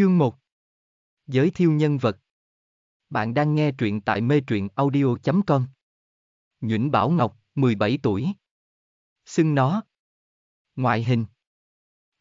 Chương 1 Giới thiệu nhân vật Bạn đang nghe truyện tại mê truyện audio.com Nhuyễn Bảo Ngọc, 17 tuổi Xưng nó Ngoại hình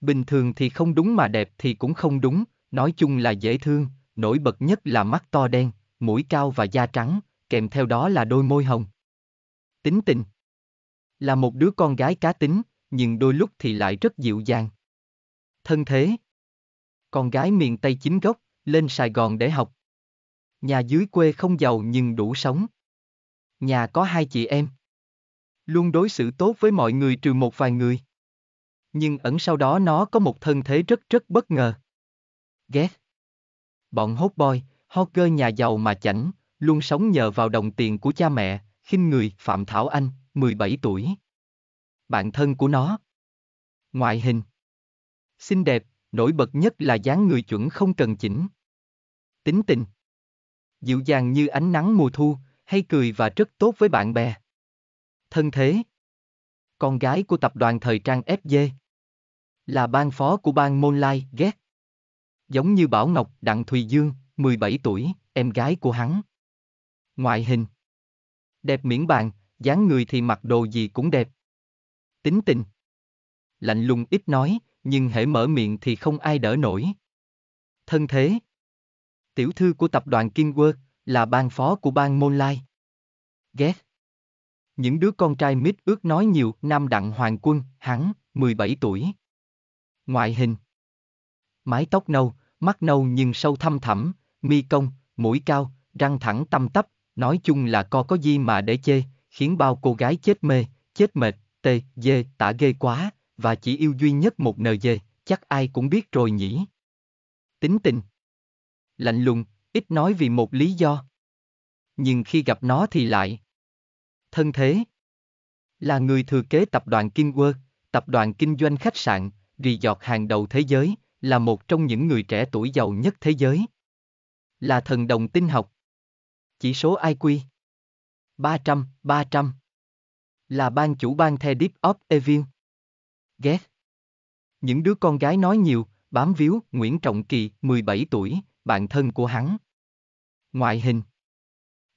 Bình thường thì không đúng mà đẹp thì cũng không đúng, nói chung là dễ thương, nổi bật nhất là mắt to đen, mũi cao và da trắng, kèm theo đó là đôi môi hồng. Tính tình Là một đứa con gái cá tính, nhưng đôi lúc thì lại rất dịu dàng. Thân thế con gái miền Tây chính gốc, lên Sài Gòn để học. Nhà dưới quê không giàu nhưng đủ sống. Nhà có hai chị em. Luôn đối xử tốt với mọi người trừ một vài người. Nhưng ẩn sau đó nó có một thân thế rất rất bất ngờ. Ghét. Bọn hốt boy, hot girl nhà giàu mà chảnh, luôn sống nhờ vào đồng tiền của cha mẹ, khinh người Phạm Thảo Anh, 17 tuổi. Bạn thân của nó. Ngoại hình. Xinh đẹp, nổi bật nhất là dáng người chuẩn không cần chỉnh. Tính tình Dịu dàng như ánh nắng mùa thu, hay cười và rất tốt với bạn bè. Thân thế Con gái của tập đoàn thời trang FG Là ban phó của ban môn ghét. Giống như Bảo Ngọc Đặng Thùy Dương, 17 tuổi, em gái của hắn. Ngoại hình Đẹp miễn bàn, dáng người thì mặc đồ gì cũng đẹp. Tính tình Lạnh lùng ít nói, nhưng hễ mở miệng thì không ai đỡ nổi. Thân thế Tiểu thư của tập đoàn Kim World là ban phó của bang Môn Lai. Ghét Những đứa con trai mít ước nói nhiều, Nam Đặng Hoàng Quân, hắn, 17 tuổi. Ngoại hình Mái tóc nâu, mắt nâu nhưng sâu thăm thẳm, mi công, mũi cao, răng thẳng tăm tắp, nói chung là co có gì mà để chê, khiến bao cô gái chết mê, chết mệt, tê, dê, tả ghê quá, và chỉ yêu duy nhất một dê, chắc ai cũng biết rồi nhỉ. Tính tình. Lạnh lùng, ít nói vì một lý do. Nhưng khi gặp nó thì lại. Thân thế. Là người thừa kế tập đoàn Kingworth, tập đoàn kinh doanh khách sạn, resort hàng đầu thế giới, là một trong những người trẻ tuổi giàu nhất thế giới. Là thần đồng tinh học. Chỉ số IQ. 300, 300. Là ban chủ ban The Deep of Evil ghét. Những đứa con gái nói nhiều, bám víu, Nguyễn Trọng Kỳ, 17 tuổi, bạn thân của hắn. Ngoại hình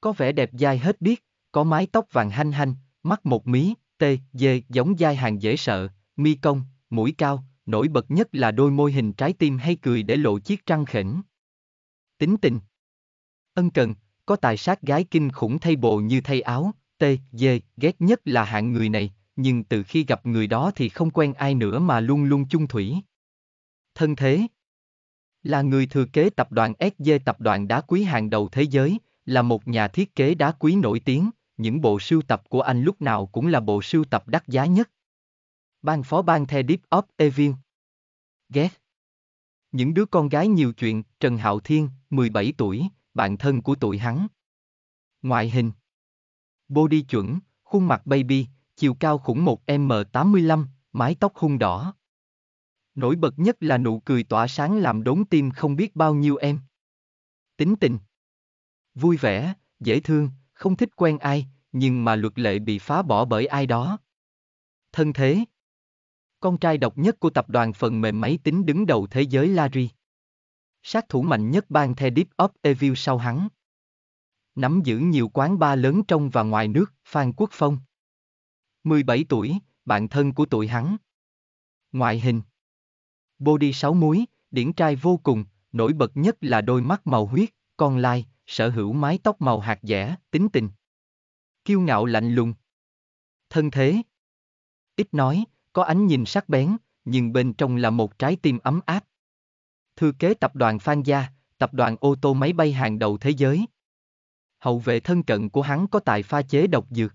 Có vẻ đẹp dai hết biết, có mái tóc vàng hanh hanh, mắt một mí, tê, dê, giống dai hàng dễ sợ, mi công, mũi cao, nổi bật nhất là đôi môi hình trái tim hay cười để lộ chiếc trăng khẩn. Tính tình Ân cần, có tài sát gái kinh khủng thay bộ như thay áo, tê, dê, ghét nhất là hạng người này, nhưng từ khi gặp người đó thì không quen ai nữa mà luôn luôn chung thủy. Thân thế Là người thừa kế tập đoàn SG tập đoàn đá quý hàng đầu thế giới, là một nhà thiết kế đá quý nổi tiếng, những bộ sưu tập của anh lúc nào cũng là bộ sưu tập đắt giá nhất. Ban phó ban The Deep of Evil Ghét Những đứa con gái nhiều chuyện, Trần Hạo Thiên, 17 tuổi, bạn thân của tuổi hắn. Ngoại hình Body chuẩn, khuôn mặt baby, chiều cao khủng 1m85, mái tóc hung đỏ. Nổi bật nhất là nụ cười tỏa sáng làm đốn tim không biết bao nhiêu em. Tính tình. Vui vẻ, dễ thương, không thích quen ai, nhưng mà luật lệ bị phá bỏ bởi ai đó. Thân thế. Con trai độc nhất của tập đoàn phần mềm máy tính đứng đầu thế giới Larry. Sát thủ mạnh nhất bang The Deep Up Evil sau hắn. Nắm giữ nhiều quán bar lớn trong và ngoài nước, Phan Quốc Phong. 17 tuổi, bạn thân của tụi hắn. Ngoại hình Body sáu múi, điển trai vô cùng, nổi bật nhất là đôi mắt màu huyết, con lai, sở hữu mái tóc màu hạt dẻ, tính tình. Kiêu ngạo lạnh lùng. Thân thế Ít nói, có ánh nhìn sắc bén, nhưng bên trong là một trái tim ấm áp. Thư kế tập đoàn Phan Gia, tập đoàn ô tô máy bay hàng đầu thế giới. Hậu vệ thân cận của hắn có tài pha chế độc dược.